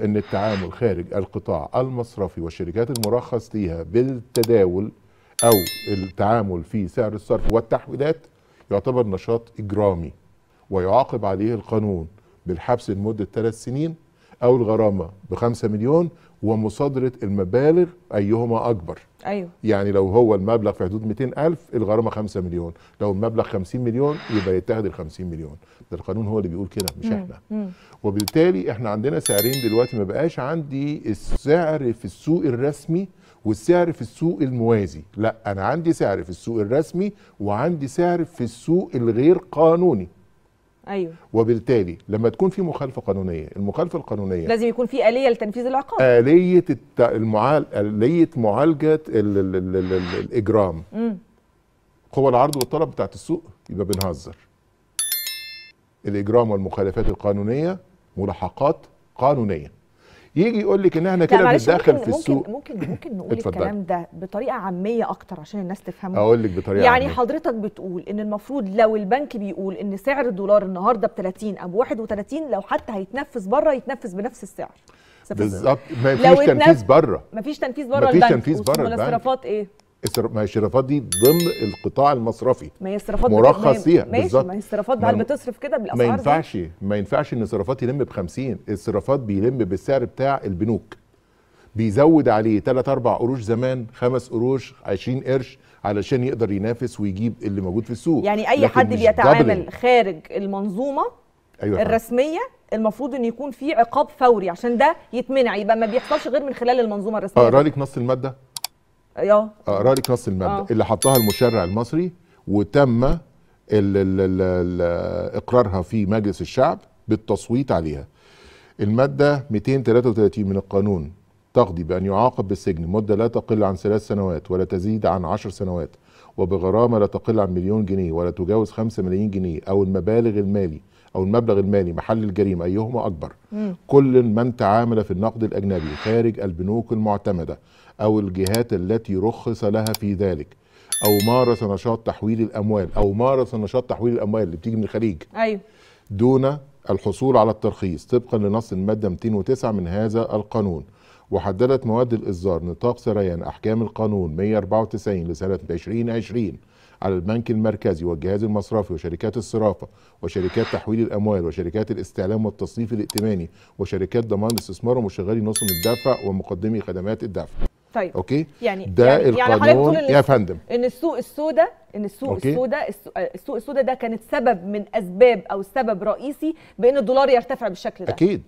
ان التعامل خارج القطاع المصرفي والشركات المرخص فيها بالتداول او التعامل في سعر الصرف والتحويلات يعتبر نشاط اجرامي ويعاقب عليه القانون بالحبس لمده ثلاث سنين او الغرامه 5 مليون ومصادره المبالغ ايهما اكبر ايوه يعني لو هو المبلغ في حدود 200000 الغرامه 5 مليون لو المبلغ 50 مليون يبقى يتاخد ال 50 مليون ده القانون هو اللي بيقول كده مش مم. احنا مم. وبالتالي احنا عندنا سعرين دلوقتي ما بقاش عندي السعر في السوق الرسمي والسعر في السوق الموازي لا انا عندي سعر في السوق الرسمي وعندي سعر في السوق الغير قانوني ايوه وبالتالي لما تكون في مخالفه قانونيه المخالفه القانونيه لازم يكون في اليه لتنفيذ العقاب اليه الت... المعال... اليه معالجه ال... ال... ال... ال... ال... الاجرام قوى العرض والطلب بتاعت السوق يبقى بنهزر الاجرام والمخالفات القانونيه ملاحقات قانونيه يجي يقول لك ان احنا كده بنتدخل في السوق ممكن ممكن نقول اتفضل. الكلام ده بطريقه عاميه اكتر عشان الناس تفهمه اقول لك بطريقه يعني عمية. حضرتك بتقول ان المفروض لو البنك بيقول ان سعر الدولار النهارده ب 30 او ب 31 لو حتى هيتنفذ بره يتنفذ بنفس السعر بالظبط ما فيش تنفيذ بره ما فيش تنفيذ بره البنك تنفيذ بره البنك ايه ما هي الشرافات دي ضمن القطاع المصرفي ما هي الصرافات مرخص فيها ما هي الصرافات هل بتصرف كده بالاسعار ما ينفعش دي؟ ما ينفعش ان الصرافات يلم ب 50 الصرافات بيلم بالسعر بتاع البنوك بيزود عليه 3 4 قروش زمان 5 قروش 20 قرش علشان يقدر ينافس ويجيب اللي موجود في السوق يعني اي حد بيتعامل خارج المنظومه أيوة الرسميه المفروض ان يكون في عقاب فوري عشان ده يتمنع يبقى ما بيحصلش غير من خلال المنظومه الرسميه اقرا لك نص الماده ايوه اقرا لك نص المبدا أوه. اللي حطها المشرع المصري وتم اقرارها في مجلس الشعب بالتصويت عليها الماده 233 من القانون تقضي بأن يعاقب بالسجن مدة لا تقل عن ثلاث سنوات ولا تزيد عن عشر سنوات وبغرامة لا تقل عن مليون جنيه ولا تجاوز خمسة ملايين جنيه أو المبالغ المالي او المبلغ المالي محل الجريمه ايهما اكبر مم. كل من تعامل في النقد الاجنبي خارج البنوك المعتمده او الجهات التي رخص لها في ذلك او مارس نشاط تحويل الاموال او مارس نشاط تحويل الاموال اللي بتيجي من الخليج ايوه دون الحصول على الترخيص طبقا لنص الماده 209 من هذا القانون وحددت مواد الإصدار نطاق سريان أحكام القانون 194 لسنة 2020 على البنك المركزي والجهاز المصرفي وشركات الصرافة وشركات تحويل الأموال وشركات الاستعلام والتصنيف الائتماني وشركات ضمان الاستثمار ومشغلي نصم الدفع ومقدمي خدمات الدفع طيب اوكي يعني ده يعني, يعني القانون يعني يا فندم ان السوق السوداء ان السوق السوداء السوق السوداء ده كانت سبب من اسباب او سبب رئيسي بان الدولار يرتفع بالشكل ده اكيد